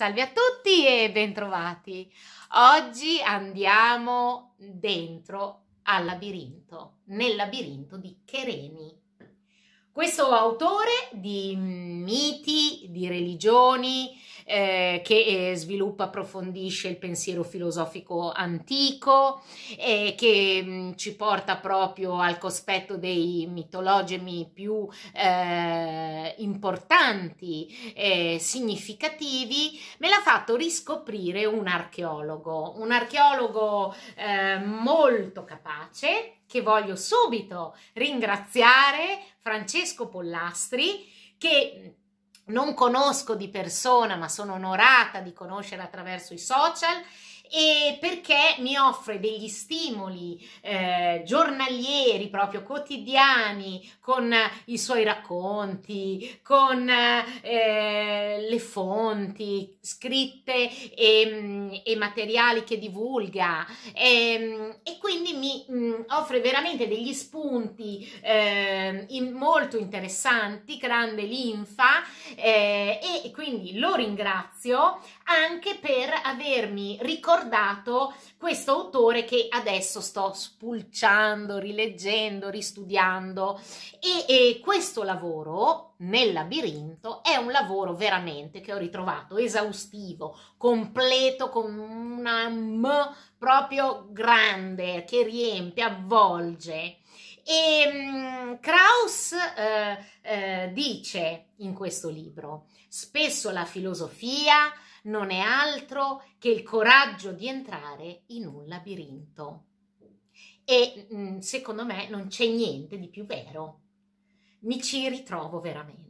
Salve a tutti e bentrovati. Oggi andiamo dentro al labirinto, nel labirinto di Kereni. Questo autore di miti, di religioni, eh, che eh, sviluppa, approfondisce il pensiero filosofico antico e che mh, mm, ci porta proprio al cospetto dei mitologemi più eh, importanti e significativi, me l'ha fatto riscoprire un archeologo, un archeologo eh, molto capace che voglio subito ringraziare Francesco Pollastri che non conosco di persona, ma sono onorata di conoscere attraverso i social e perché mi offre degli stimoli eh, giornalieri, proprio quotidiani, con eh, i suoi racconti, con eh, le fonti scritte e, mm, e materiali che divulga e, ehm, e quindi mi mh, mm, offre veramente degli spunti eh, in, molto interessanti, grande linfa eh, e quindi lo ringrazio anche per avermi ricordato ricordato questo autore che adesso sto spulciando, rileggendo, ristudiando e, e questo lavoro nel labirinto è un lavoro veramente che ho ritrovato esaustivo, completo con una M proprio grande che riempie, avvolge. E ehm, Krauss eh, eh, dice in questo libro, spesso la filosofia non è altro che il coraggio di entrare in un labirinto. E mm, secondo me non c'è niente di più vero. Mi ci ritrovo veramente.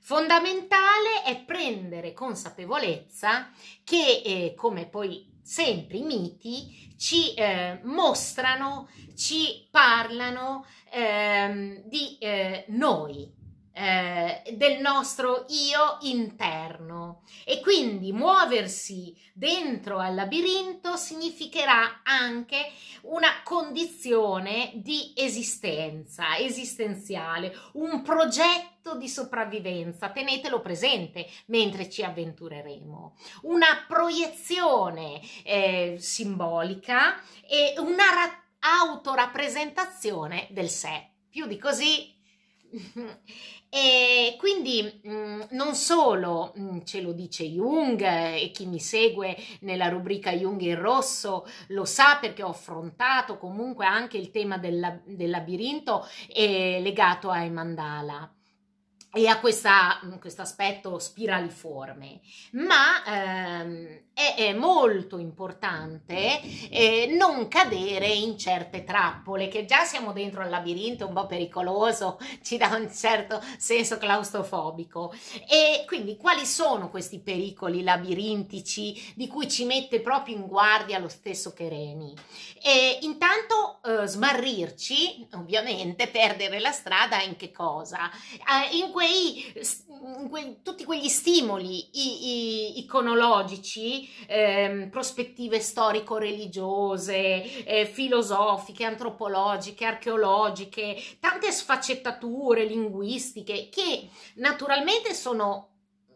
Fondamentale è prendere consapevolezza che, eh, come poi sempre i miti ci eh, mostrano, ci parlano ehm, di eh, noi, eh, del nostro io interno e quindi muoversi dentro al labirinto significherà anche una condizione di esistenza esistenziale, un progetto di sopravvivenza, tenetelo presente mentre ci avventureremo, una proiezione eh, simbolica e una ra- autorappresentazione del sé. Più di così e quindi mh, mm, non solo mh, mm, ce lo dice Jung eh, e chi mi segue nella rubrica Jung in rosso lo sa perché ho affrontato comunque anche il tema del, del labirinto eh, legato ai mandala e ha mm, questo aspetto spiraliforme, ma ehm, è, è, molto importante eh, non cadere in certe trappole, che già siamo dentro al labirinto un po' pericoloso, ci dà un certo senso claustrofobico. E quindi quali sono questi pericoli labirintici di cui ci mette proprio in guardia lo stesso Kereni? E intanto eh, smarrirci, ovviamente, perdere la strada in che cosa? Eh, in que- quei, quei, tutti quegli stimoli i, i, iconologici, ehm, prospettive storico-religiose, eh, filosofiche, antropologiche, archeologiche, tante sfaccettature linguistiche che naturalmente sono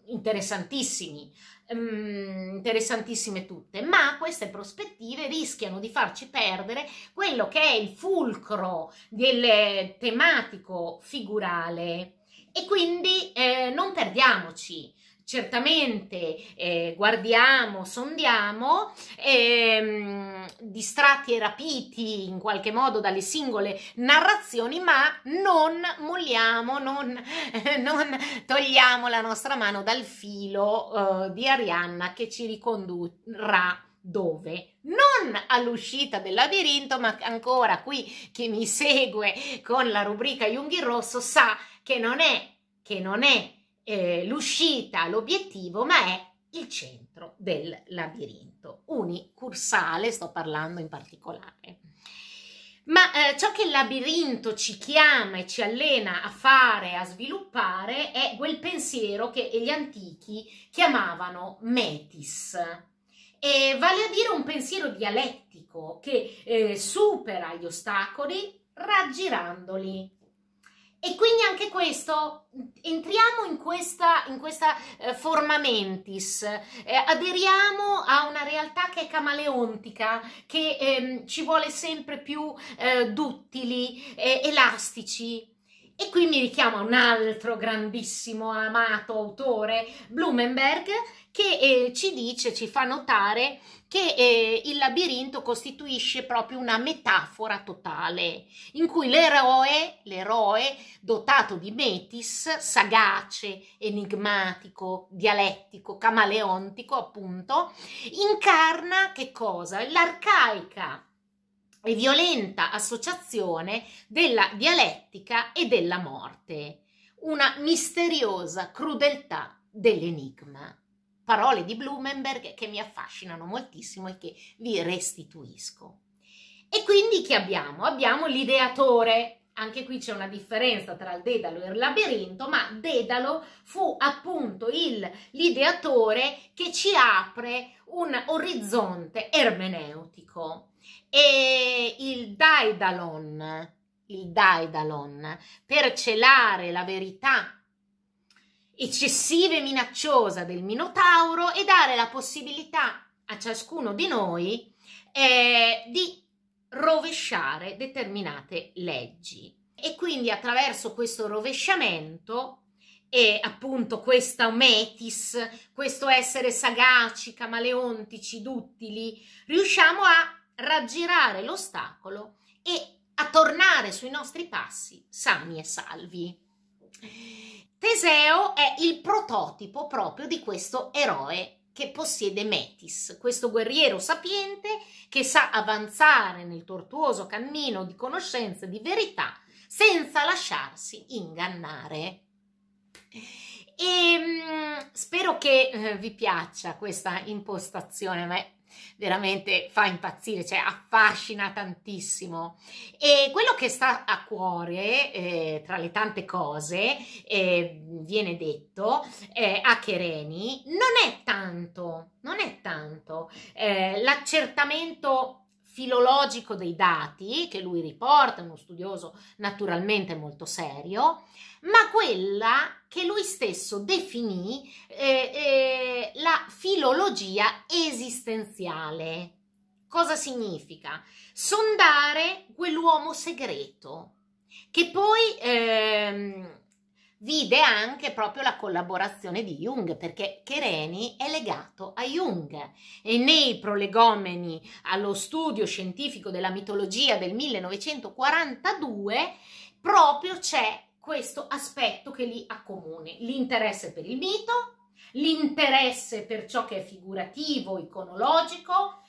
interessantissimi, mm, interessantissime tutte, ma queste prospettive rischiano di farci perdere quello che è il fulcro del tematico figurale e quindi eh, non perdiamoci. Certamente eh, guardiamo, sondiamo, ehm, distratti e rapiti in qualche modo dalle singole narrazioni, ma non molliamo, non, eh, non togliamo la nostra mano dal filo eh, di Arianna che ci ricondurrà dove? Non all'uscita del labirinto, ma ancora qui chi mi segue con la rubrica Junghi Rosso sa che non è, che non è eh, l'uscita, l'obiettivo, ma è il centro del labirinto, unicursale, sto parlando in particolare. Ma eh, ciò che il labirinto ci chiama e ci allena a fare, a sviluppare, è quel pensiero che gli antichi chiamavano metis. E vale a dire un pensiero dialettico che eh, supera gli ostacoli raggirandoli, e quindi anche questo, entriamo in questa, in questa eh, forma mentis, eh, aderiamo a una realtà che è camaleontica, che ehm, ci vuole sempre più eh, duttili, elastici. E qui mi richiamo a un altro grandissimo amato autore, Blumenberg, che eh, ci dice, ci fa notare che eh, il labirinto costituisce proprio una metafora totale, in cui l'eroe, l'eroe dotato di metis, sagace, enigmatico, dialettico, camaleontico, appunto, incarna che cosa? L'arcaica e violenta associazione della dialettica e della morte, una misteriosa crudeltà dell'enigma parole di Blumenberg che mi affascinano moltissimo e che vi restituisco. E quindi che abbiamo? Abbiamo l'ideatore. Anche qui c'è una differenza tra il Dedalo e il labirinto, ma Dedalo fu appunto il, l'ideatore che ci apre un orizzonte ermeneutico. E il Daidalon, il Daidalon, per celare la verità eccessiva e minacciosa del Minotauro e dare la possibilità a ciascuno di noi eh, di rovesciare determinate leggi. E quindi attraverso questo rovesciamento e appunto questa metis, questo essere sagaci, camaleontici, duttili, riusciamo a raggirare l'ostacolo e a tornare sui nostri passi sani e salvi. Teseo è il prototipo proprio di questo eroe che possiede Metis, questo guerriero sapiente che sa avanzare nel tortuoso cammino di conoscenza e di verità senza lasciarsi ingannare. E, ehm, spero che eh, vi piaccia questa impostazione, ma è veramente fa impazzire, cioè affascina tantissimo. E quello che sta a cuore, eh, tra le tante cose, eh, viene detto eh, a Chereni, non è tanto, non è tanto eh, l'accertamento filologico dei dati che lui riporta, uno studioso naturalmente molto serio, ma quella che lui stesso definì eh, eh, la filologia esistenziale. Cosa significa? Sondare quell'uomo segreto che poi... Ehm, vide anche proprio la collaborazione di Jung, perché Kereni è legato a Jung e nei prolegomeni allo studio scientifico della mitologia del 1942 proprio c'è questo aspetto che li accomune, l'interesse per il mito, l'interesse per ciò che è figurativo, iconologico,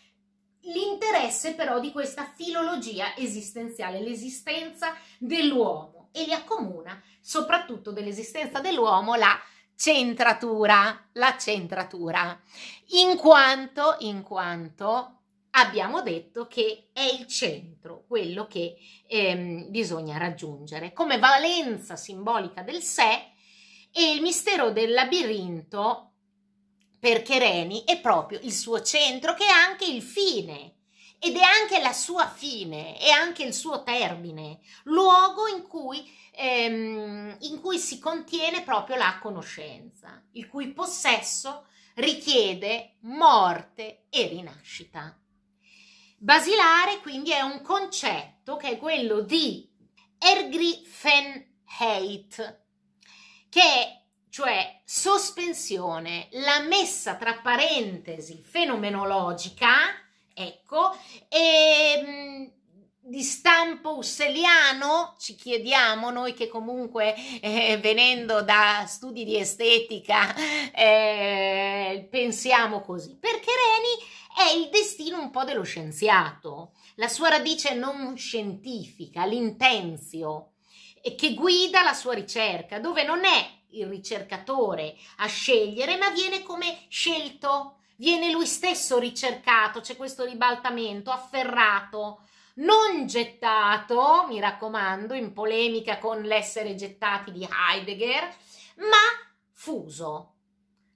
l'interesse però di questa filologia esistenziale, l'esistenza dell'uomo e li accomuna soprattutto dell'esistenza dell'uomo la centratura, la centratura, in quanto, in quanto abbiamo detto che è il centro, quello che ehm, bisogna raggiungere, come valenza simbolica del sé e il mistero del labirinto per Chereni è proprio il suo centro che è anche il fine, ed è anche la sua fine, è anche il suo termine, luogo in cui, ehm, in cui si contiene proprio la conoscenza, il cui possesso richiede morte e rinascita. Basilare quindi è un concetto che è quello di Ergriffenheit, che è cioè sospensione, la messa tra parentesi fenomenologica Ecco, e, ehm, di stampo usseliano, ci chiediamo noi che comunque eh, venendo da studi di estetica eh, pensiamo così, perché Reni è il destino un po' dello scienziato, la sua radice non scientifica, l'intenzio che guida la sua ricerca, dove non è il ricercatore a scegliere, ma viene come scelto viene lui stesso ricercato, c'è questo ribaltamento, afferrato, non gettato, mi raccomando, in polemica con l'essere gettati di Heidegger, ma fuso.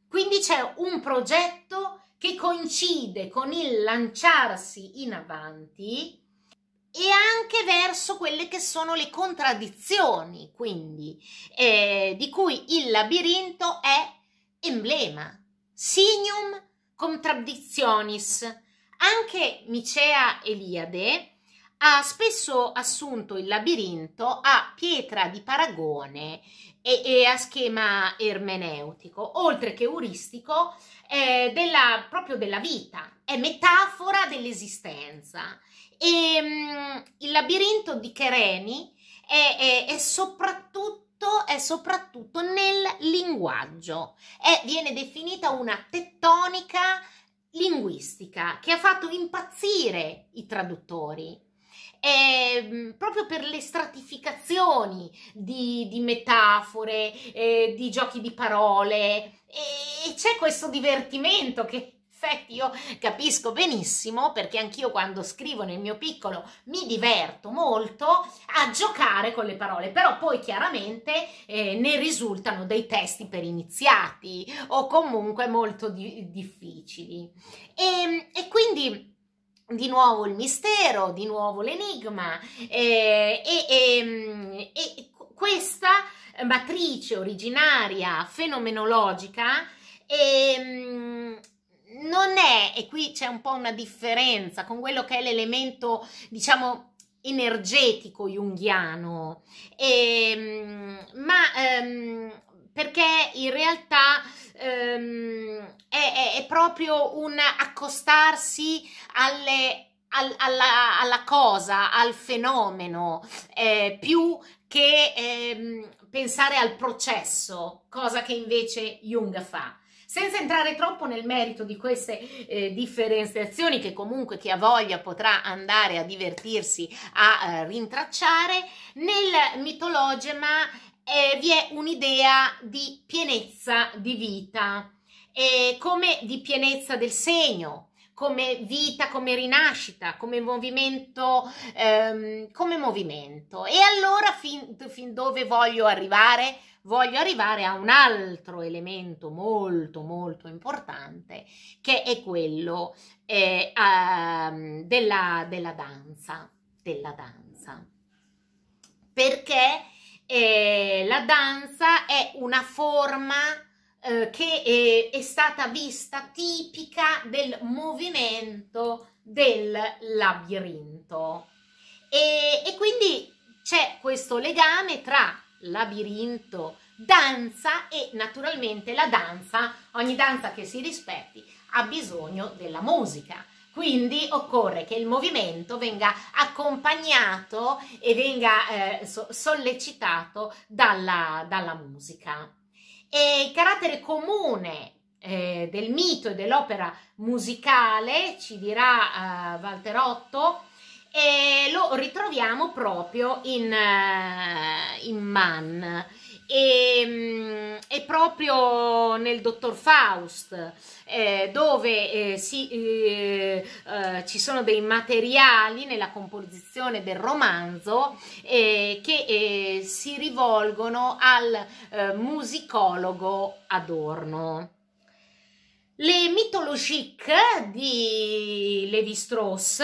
Quindi c'è un progetto che coincide con il lanciarsi in avanti e anche verso quelle che sono le contraddizioni, quindi eh, di cui il labirinto è emblema, signum contraddizionis. Anche Micea Eliade ha spesso assunto il labirinto a pietra di paragone e, e a schema ermeneutico, oltre che euristico, eh, della, proprio della vita, è metafora dell'esistenza. E, mh, mm, il labirinto di Chereni è, è, è soprattutto è soprattutto nel linguaggio. È, viene definita una tettonica linguistica che ha fatto impazzire i traduttori. E, ehm, proprio per le stratificazioni di, di metafore, eh, di giochi di parole, e c'è questo divertimento che effetti io capisco benissimo perché anch'io quando scrivo nel mio piccolo mi diverto molto a giocare con le parole, però poi chiaramente eh, ne risultano dei testi per iniziati o comunque molto di- difficili. E, ehm, e quindi di nuovo il mistero, di nuovo l'enigma eh, e, e, ehm, e, questa matrice originaria fenomenologica eh, non è, e qui c'è un po' una differenza con quello che è l'elemento, diciamo, energetico junghiano, e, ehm, ma ehm, perché in realtà ehm, è, è, è, proprio un accostarsi alle, al, alla, alla, cosa, al fenomeno, eh, più che ehm, pensare al processo, cosa che invece Jung fa. Senza entrare troppo nel merito di queste eh, differenziazioni che comunque chi ha voglia potrà andare a divertirsi a eh, rintracciare, nel mitologema eh, vi è un'idea di pienezza di vita, come di pienezza del segno, come vita, come rinascita, come movimento, ehm, come movimento. E allora fin, fin dove voglio arrivare? voglio arrivare a un altro elemento molto molto importante che è quello eh, uh, della, della, danza, della danza. Perché eh, la danza è una forma eh, che è, è stata vista tipica del movimento del labirinto. E, e, quindi c'è questo legame tra labirinto, danza e naturalmente la danza, ogni danza che si rispetti, ha bisogno della musica. Quindi occorre che il movimento venga accompagnato e venga eh, so sollecitato dalla, dalla, musica. E il carattere comune eh, del mito e dell'opera musicale, ci dirà eh, Walterotto, e lo ritroviamo proprio in, eh, in Man e, ehm, e, proprio nel Dottor Faust eh, dove eh, si, eh, eh ci sono dei materiali nella composizione del romanzo eh, che si rivolgono al musicologo Adorno. Le mitologiques di Levi Strauss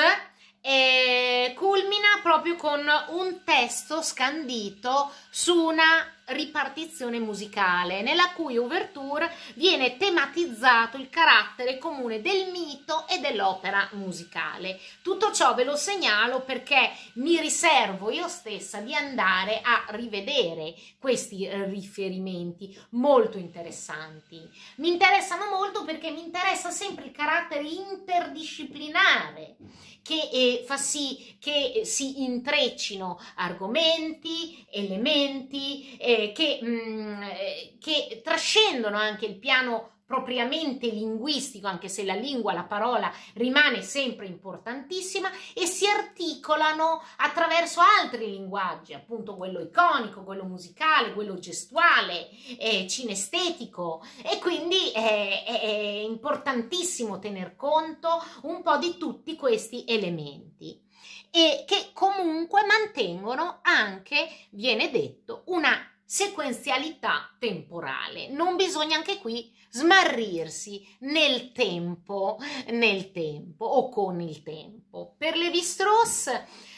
e culmina proprio con un testo scandito su una ripartizione musicale, nella cui ouverture viene tematizzato il carattere comune del mito e dell'opera musicale. Tutto ciò ve lo segnalo perché mi riservo io stessa di andare a rivedere questi eh, riferimenti molto interessanti. Mi interessano molto perché mi interessa sempre il carattere interdisciplinare che eh, fa sì che si intreccino argomenti, elementi, eh, eh, che, mh, mm, eh, che trascendono anche il piano propriamente linguistico, anche se la lingua, la parola rimane sempre importantissima, e si articolano attraverso altri linguaggi, appunto quello iconico, quello musicale, quello gestuale, eh, cinestetico, e quindi eh, è, è importantissimo tener conto un po' di tutti questi elementi e che comunque mantengono anche, viene detto, una sequenzialità temporale. Non bisogna anche qui smarrirsi nel tempo, nel tempo o con il tempo. Per Levi Strauss,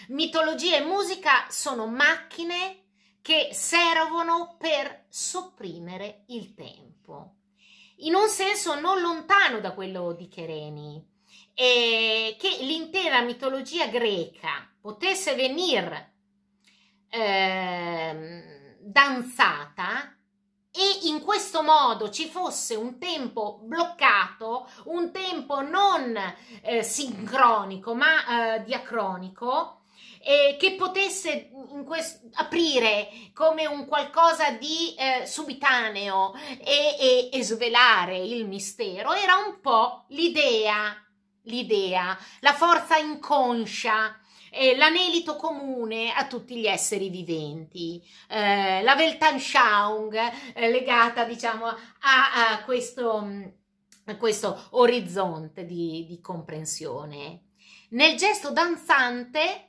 mitologia e musica sono macchine che servono per sopprimere il tempo. In un senso non lontano da quello di Chereni, eh, che l'intera mitologia greca potesse venire eh, danzata e in questo modo ci fosse un tempo bloccato, un tempo non eh, sincronico ma eh, diacronico eh, che potesse quest- aprire come un qualcosa di eh, subitaneo e, e, e svelare il mistero era un po' l'idea, l'idea, la forza inconscia eh, l'anelito comune a tutti gli esseri viventi, eh, la Weltanschauung eh, legata diciamo a, a, questo, mm, a questo, orizzonte di, di comprensione. Nel gesto danzante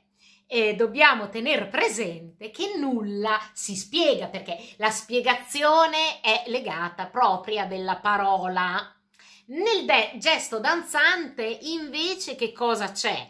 eh, dobbiamo tenere presente che nulla si spiega perché la spiegazione è legata propria della parola. Nel gesto danzante invece che cosa c'è?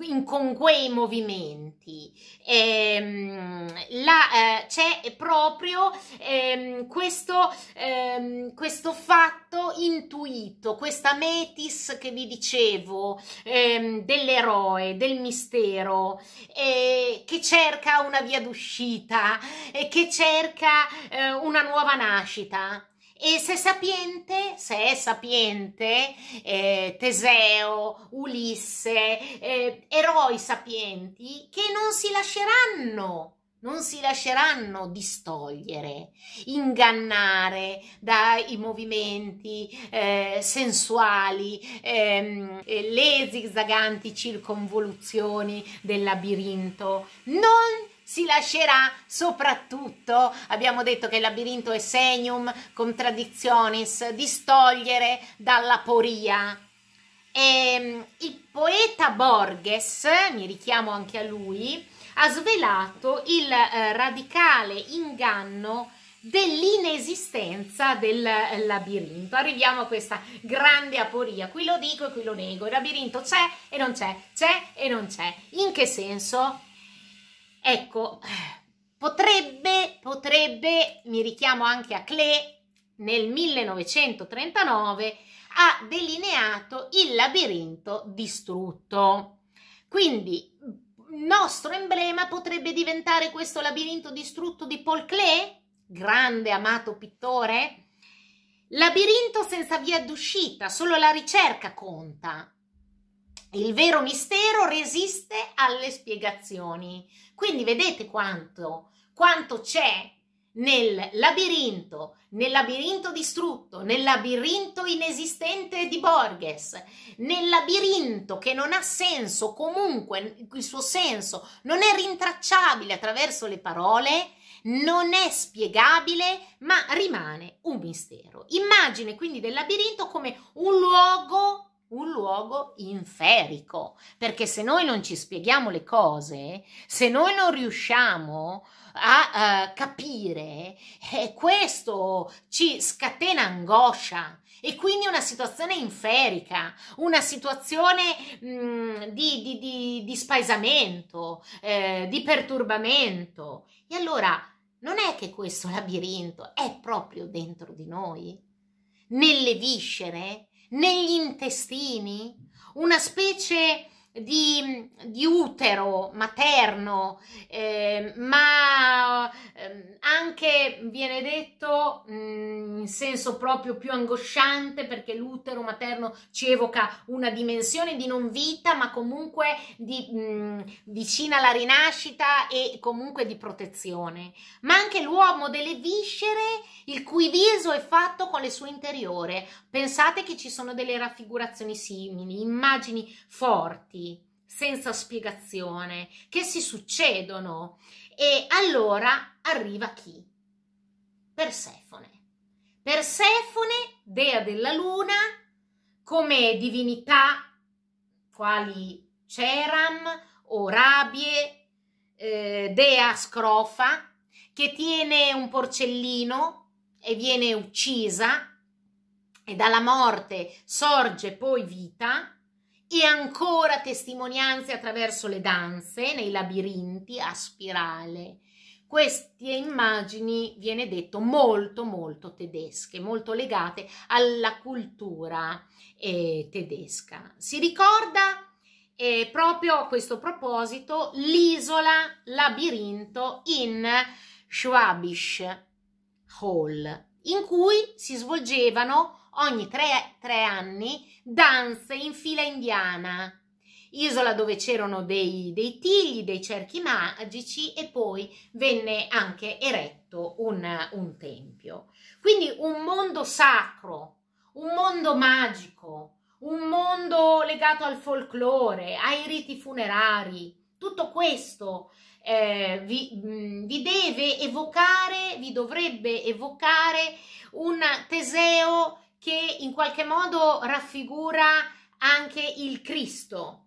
in, con quei movimenti. Ehm, la, eh, c'è proprio ehm, questo, ehm, questo, fatto intuito, questa metis che vi dicevo, ehm, dell'eroe, del mistero, eh, che cerca una via d'uscita, eh, che cerca eh, una nuova nascita. E se sapiente, se è sapiente, eh, Teseo, Ulisse, eh, eroi sapienti che non si lasceranno non si lasceranno distogliere, ingannare dai movimenti eh, sensuali, ehm, eh, le zigzaganti circonvoluzioni del labirinto. Non si lascerà soprattutto, abbiamo detto che il labirinto è senium contraddictionis, distogliere dall'aporia. E, ehm, il poeta Borges, mi richiamo anche a lui, ha svelato il eh, radicale inganno dell'inesistenza del eh, labirinto. Arriviamo a questa grande aporia. Qui lo dico e qui lo nego. Il labirinto c'è e non c'è, c'è e non c'è. In che senso? Ecco, potrebbe, potrebbe, mi richiamo anche a Clé, nel 1939 ha delineato il labirinto distrutto. Quindi il nostro emblema potrebbe diventare questo labirinto distrutto di Paul Clé, grande amato pittore. Labirinto senza via d'uscita, solo la ricerca conta. Il vero mistero resiste alle spiegazioni. Quindi vedete quanto, quanto c'è nel labirinto, nel labirinto distrutto, nel labirinto inesistente di Borges, nel labirinto che non ha senso, comunque il suo senso non è rintracciabile attraverso le parole, non è spiegabile, ma rimane un mistero. Immagine quindi del labirinto come un luogo un luogo inferico, perché se noi non ci spieghiamo le cose, se noi non riusciamo a uh, capire, eh, questo ci scatena angoscia e quindi una situazione inferica, una situazione mh, mm, di, di, di, di, spaesamento, eh, di perturbamento. E allora non è che questo labirinto è proprio dentro di noi, nelle viscere negli intestini, una specie di, di utero materno, eh, ma ehm, anche viene detto mh, mm, in senso proprio più angosciante perché l'utero materno ci evoca una dimensione di non vita, ma comunque di, mh, mm, vicina alla rinascita e comunque di protezione. Ma anche l'uomo delle viscere, il cui viso è fatto con le sue interiore. Pensate che ci sono delle raffigurazioni simili, immagini forti senza spiegazione, che si succedono e allora arriva chi? Persefone. Persefone, dea della luna, come divinità quali Ceram o Rabie, eh, dea scrofa, che tiene un porcellino e viene uccisa e dalla morte sorge poi vita e ancora testimonianze attraverso le danze nei labirinti a spirale. Queste immagini, viene detto, molto molto tedesche, molto legate alla cultura eh, tedesca. Si ricorda eh, proprio a questo proposito l'isola labirinto in Schwabisch Hall, in cui si svolgevano ogni tre, tre anni danze in fila indiana isola dove c'erano dei, dei, tigli, dei cerchi magici e poi venne anche eretto un, un, tempio. Quindi un mondo sacro, un mondo magico, un mondo legato al folklore, ai riti funerari, tutto questo eh, vi, vi deve evocare, vi dovrebbe evocare un Teseo che in qualche modo raffigura anche il Cristo.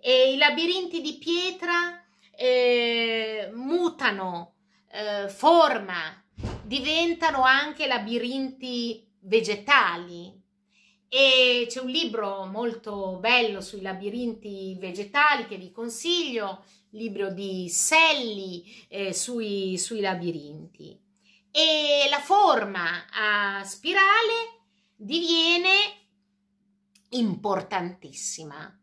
E I labirinti di pietra eh, mutano eh, forma, diventano anche labirinti vegetali. E c'è un libro molto bello sui labirinti vegetali che vi consiglio, libro di Selli eh, sui, sui labirinti. E la forma a spirale diviene importantissima.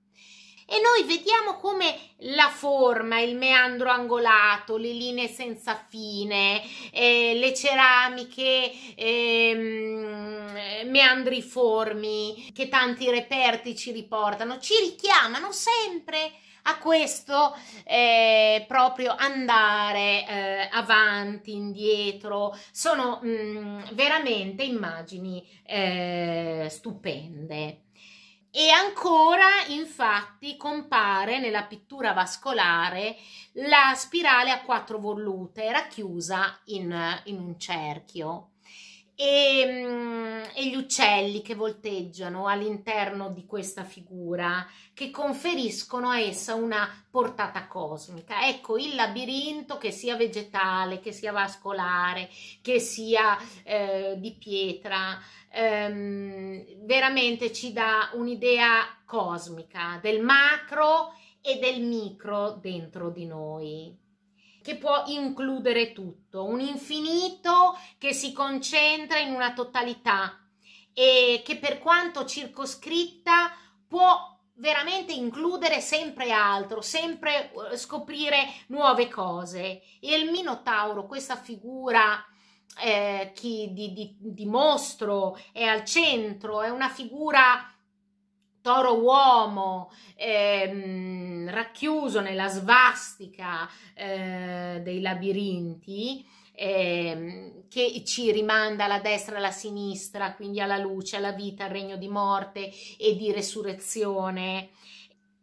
E noi vediamo come la forma, il meandro angolato, le linee senza fine, eh, le ceramiche eh, meandriformi che tanti reperti ci riportano, ci richiamano sempre a questo eh, proprio andare eh, avanti, indietro, sono mh, mm, veramente immagini eh, stupende. E ancora, infatti, compare nella pittura vascolare la spirale a quattro volute racchiusa in, in un cerchio e, ehm, e gli uccelli che volteggiano all'interno di questa figura che conferiscono a essa una portata cosmica. Ecco il labirinto che sia vegetale, che sia vascolare, che sia eh, di pietra, ehm, veramente ci dà un'idea cosmica del macro e del micro dentro di noi che può includere tutto, un infinito che si concentra in una totalità e che per quanto circoscritta può veramente includere sempre altro, sempre eh, scoprire nuove cose. E il Minotauro, questa figura eh, di, di, di, mostro, è al centro, è una figura toro uomo ehm, racchiuso nella svastica eh, dei labirinti ehm, che ci rimanda alla destra e alla sinistra, quindi alla luce, alla vita, al regno di morte e di resurrezione.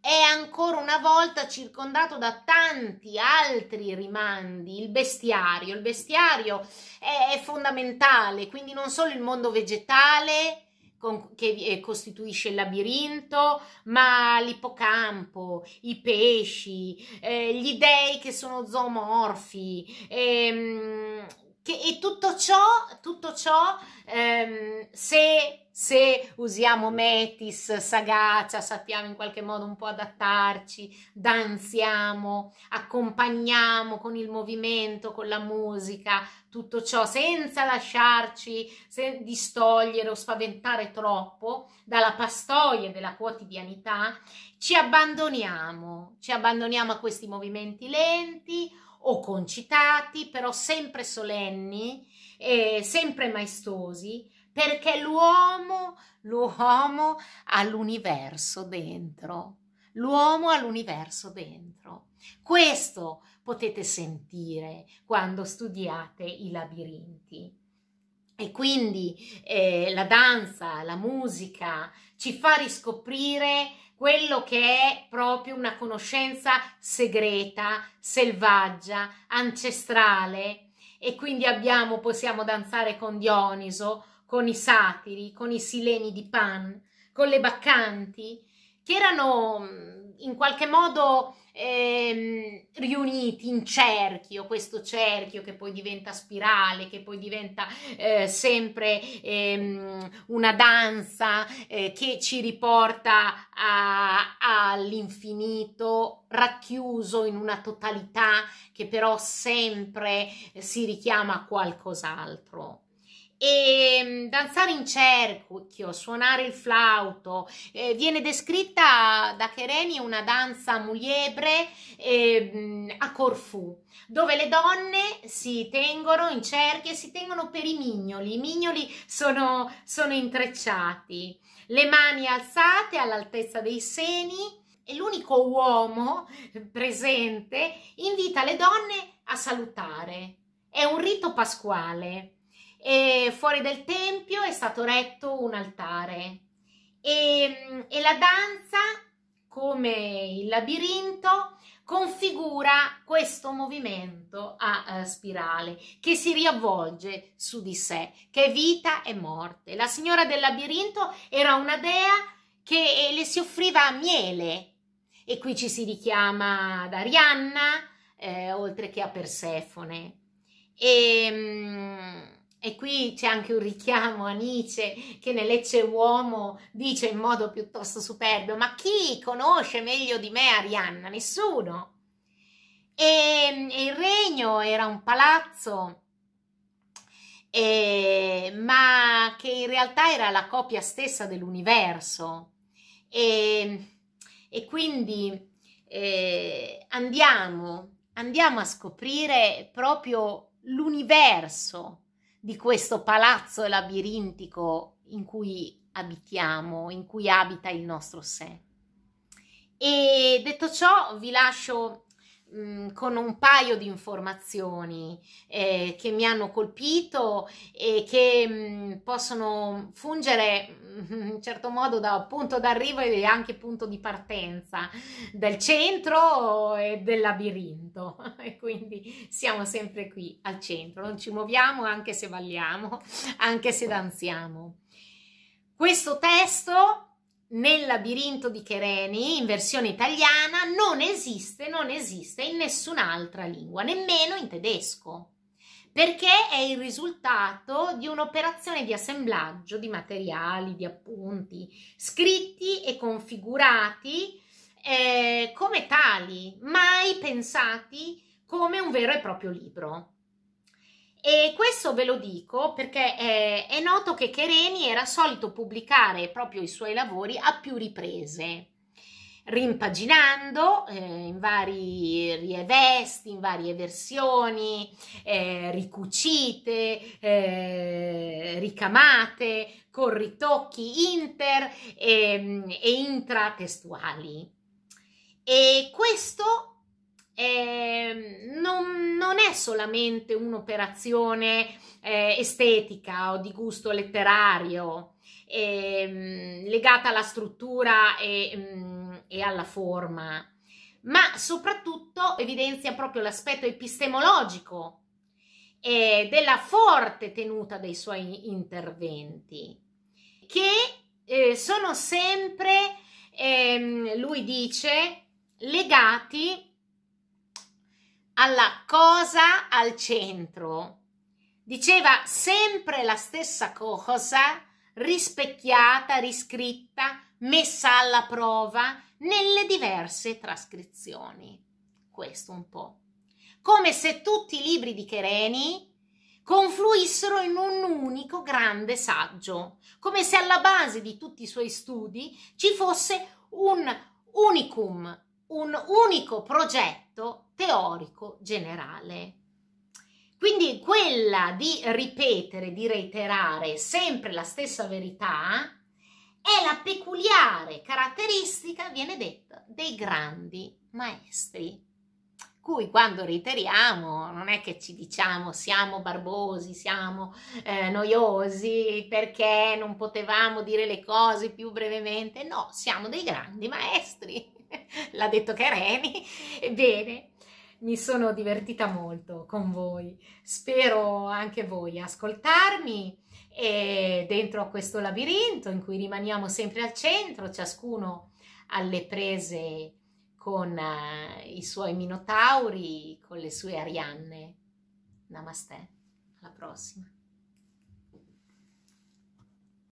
È ancora una volta circondato da tanti altri rimandi, il bestiario. Il bestiario è, è fondamentale, quindi non solo il mondo vegetale, con, che eh, costituisce il labirinto, ma l'ippocampo, i pesci, eh, gli dei che sono zoomorfi, ehm, che, e tutto ciò, tutto ciò ehm, se, se, usiamo metis, sagacia, sappiamo in qualche modo un po' adattarci, danziamo, accompagniamo con il movimento, con la musica, tutto ciò senza lasciarci se, distogliere o spaventare troppo dalla pastoia della quotidianità, ci abbandoniamo, ci abbandoniamo a questi movimenti lenti o concitati, però sempre solenni, e sempre maestosi, perché l'uomo, l'uomo ha l'universo dentro, l'uomo ha l'universo dentro. Questo potete sentire quando studiate i labirinti. E quindi eh, la danza, la musica ci fa riscoprire quello che è proprio una conoscenza segreta, selvaggia, ancestrale e quindi abbiamo, possiamo danzare con Dioniso, con i satiri, con i sileni di Pan, con le baccanti, che erano mm, in qualche modo ehm, riuniti in cerchio, questo cerchio che poi diventa spirale, che poi diventa eh, sempre ehm, una danza eh, che ci riporta a, all'infinito racchiuso in una totalità che però sempre si richiama a qualcos'altro e ehm, danzare in cerchio, suonare il flauto. Eh, viene descritta da Chereni una danza muliebre eh, a Corfù, dove le donne si tengono in cerchio e si tengono per i mignoli. I mignoli sono, sono intrecciati, le mani alzate all'altezza dei seni e l'unico uomo presente invita le donne a salutare. È un rito pasquale. E fuori del tempio è stato retto un altare e, ehm, e la danza, come il labirinto, configura questo movimento a, a eh, spirale che si riavvolge su di sé, che è vita e morte. La signora del labirinto era una dea che eh, le si offriva miele e qui ci si richiama ad Arianna, eh, oltre che a Persefone. E, ehm, e qui c'è anche un richiamo a Nietzsche che nell'Ecce Uomo dice in modo piuttosto superbo, ma chi conosce meglio di me Arianna? Nessuno. E, e il regno era un palazzo, e, ma che in realtà era la copia stessa dell'universo. E, e quindi eh, andiamo, andiamo a scoprire proprio l'universo di questo palazzo labirintico in cui abitiamo, in cui abita il nostro sé. E detto ciò, vi lascio Mm, con un paio di informazioni eh, che mi hanno colpito e che mh, mm, possono fungere mh, mm, in certo modo da punto d'arrivo e anche punto di partenza del centro e del labirinto e quindi siamo sempre qui al centro non ci muoviamo anche se balliamo anche se danziamo questo testo nel labirinto di Chereni in versione italiana non esiste, non esiste in nessun'altra lingua, nemmeno in tedesco, perché è il risultato di un'operazione di assemblaggio di materiali, di appunti, scritti e configurati eh, come tali, mai pensati come un vero e proprio libro. E questo ve lo dico perché è, eh, è noto che Chereni era solito pubblicare proprio i suoi lavori a più riprese rimpaginando eh, in vari rievesti, in varie versioni, eh, ricucite, eh, ricamate, con ritocchi inter e, ehm, e intratestuali. E questo ehm, non, è solamente un'operazione eh, estetica o di gusto letterario eh, legata alla struttura e, mh, mm, e alla forma, ma soprattutto evidenzia proprio l'aspetto epistemologico eh, della forte tenuta dei suoi interventi, che eh, sono sempre, ehm, lui dice, legati alla cosa al centro, diceva sempre la stessa cosa, rispecchiata, riscritta, messa alla prova nelle diverse trascrizioni. Questo un po'. Come se tutti i libri di Chereni confluissero in un unico grande saggio, come se alla base di tutti i suoi studi ci fosse un unicum un unico progetto teorico generale. Quindi quella di ripetere, di reiterare sempre la stessa verità è la peculiare caratteristica, viene detta, dei grandi maestri. Cui quando reiteriamo non è che ci diciamo siamo barbosi, siamo eh, noiosi perché non potevamo dire le cose più brevemente, no, siamo dei grandi maestri l'ha detto Careni, bene, mi sono divertita molto con voi, spero anche voi ascoltarmi e dentro a questo labirinto in cui rimaniamo sempre al centro, ciascuno alle prese con uh, i suoi minotauri, con le sue arianne. Namaste, alla prossima.